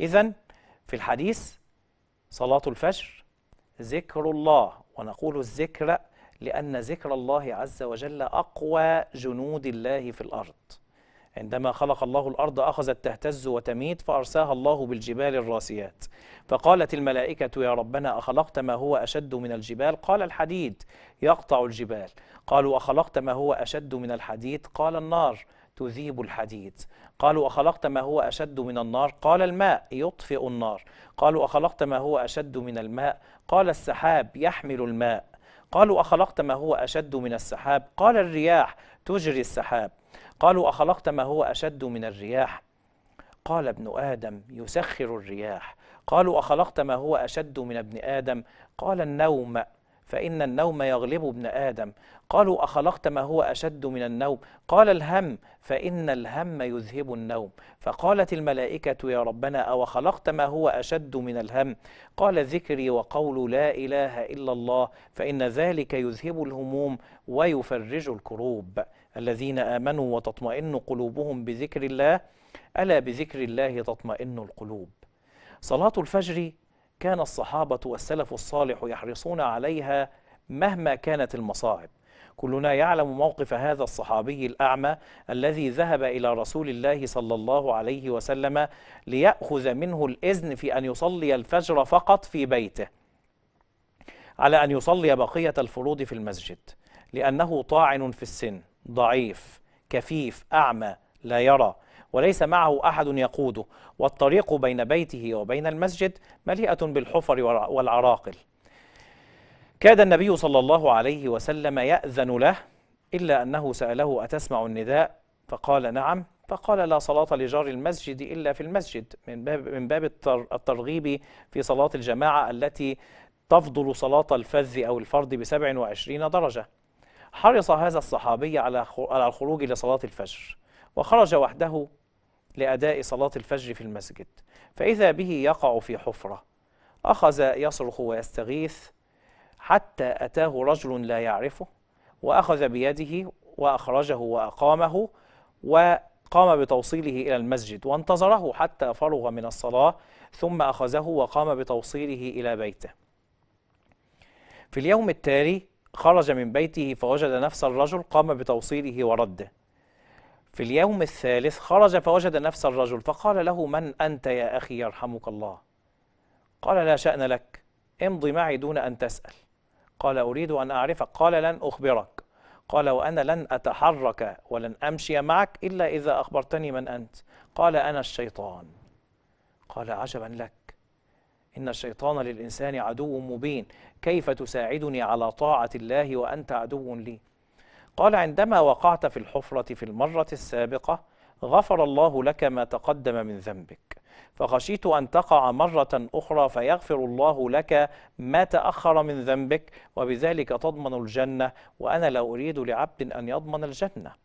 إذا في الحديث صلاة الفجر ذكر الله ونقول الذكر لأن ذكر الله عز وجل أقوى جنود الله في الأرض عندما خلق الله الأرض أخذت تهتز وتميت فأرساها الله بالجبال الراسيات فقالت الملائكة يا ربنا أخلقت ما هو أشد من الجبال قال الحديد يقطع الجبال قالوا أخلقت ما هو أشد من الحديد قال النار تذيب الحديد قالوا أخلقت ما هو أشد من النار قال الماء يطفئ النار قالوا أخلقت ما هو أشد من الماء قال السحاب يحمل الماء قالوا أخلقت ما هو أشد من السحاب قال الرياح تجري السحاب قالوا أخلقت ما هو أشد من الرياح قال ابن آدم يسخر الرياح قالوا أخلقت ما هو أشد من ابن آدم قال النوم فإن النوم يغلب ابن آدم قالوا أخلقت ما هو أشد من النوم قال الهم فإن الهم يذهب النوم فقالت الملائكة يا ربنا أو خلقت ما هو أشد من الهم قال ذكري وقول لا إله إلا الله فإن ذلك يذهب الهموم ويفرج الكروب الذين آمنوا وتطمئن قلوبهم بذكر الله ألا بذكر الله تطمئن القلوب صلاة الفجر كان الصحابة والسلف الصالح يحرصون عليها مهما كانت المصاعب كلنا يعلم موقف هذا الصحابي الأعمى الذي ذهب إلى رسول الله صلى الله عليه وسلم ليأخذ منه الإذن في أن يصلي الفجر فقط في بيته على أن يصلي بقية الفروض في المسجد لأنه طاعن في السن ضعيف كفيف أعمى لا يرى وليس معه أحد يقوده والطريق بين بيته وبين المسجد مليئة بالحفر والعراقل كاد النبي صلى الله عليه وسلم يأذن له إلا أنه سأله أتسمع النداء فقال نعم فقال لا صلاة لجار المسجد إلا في المسجد من باب, من باب الترغيب في صلاة الجماعة التي تفضل صلاة الفذ أو الفرد ب 27 درجة حرص هذا الصحابي على الخروج لصلاة الفجر وخرج وحده لأداء صلاة الفجر في المسجد فإذا به يقع في حفرة أخذ يصرخ ويستغيث حتى أتاه رجل لا يعرفه وأخذ بيده وأخرجه وأقامه وقام بتوصيله إلى المسجد وانتظره حتى فرغ من الصلاة ثم أخذه وقام بتوصيله إلى بيته في اليوم التالي خرج من بيته فوجد نفس الرجل قام بتوصيله ورده في اليوم الثالث خرج فوجد نفس الرجل فقال له من أنت يا أخي يرحمك الله قال لا شأن لك امضي معي دون أن تسأل قال أريد أن أعرفك قال لن أخبرك قال وأنا لن أتحرك ولن أمشي معك إلا إذا أخبرتني من أنت قال أنا الشيطان قال عجبا لك إن الشيطان للإنسان عدو مبين كيف تساعدني على طاعة الله وأنت عدو لي قال عندما وقعت في الحفرة في المرة السابقة غفر الله لك ما تقدم من ذنبك فخشيت أن تقع مرة أخرى فيغفر الله لك ما تأخر من ذنبك وبذلك تضمن الجنة وأنا لا أريد لعبد أن يضمن الجنة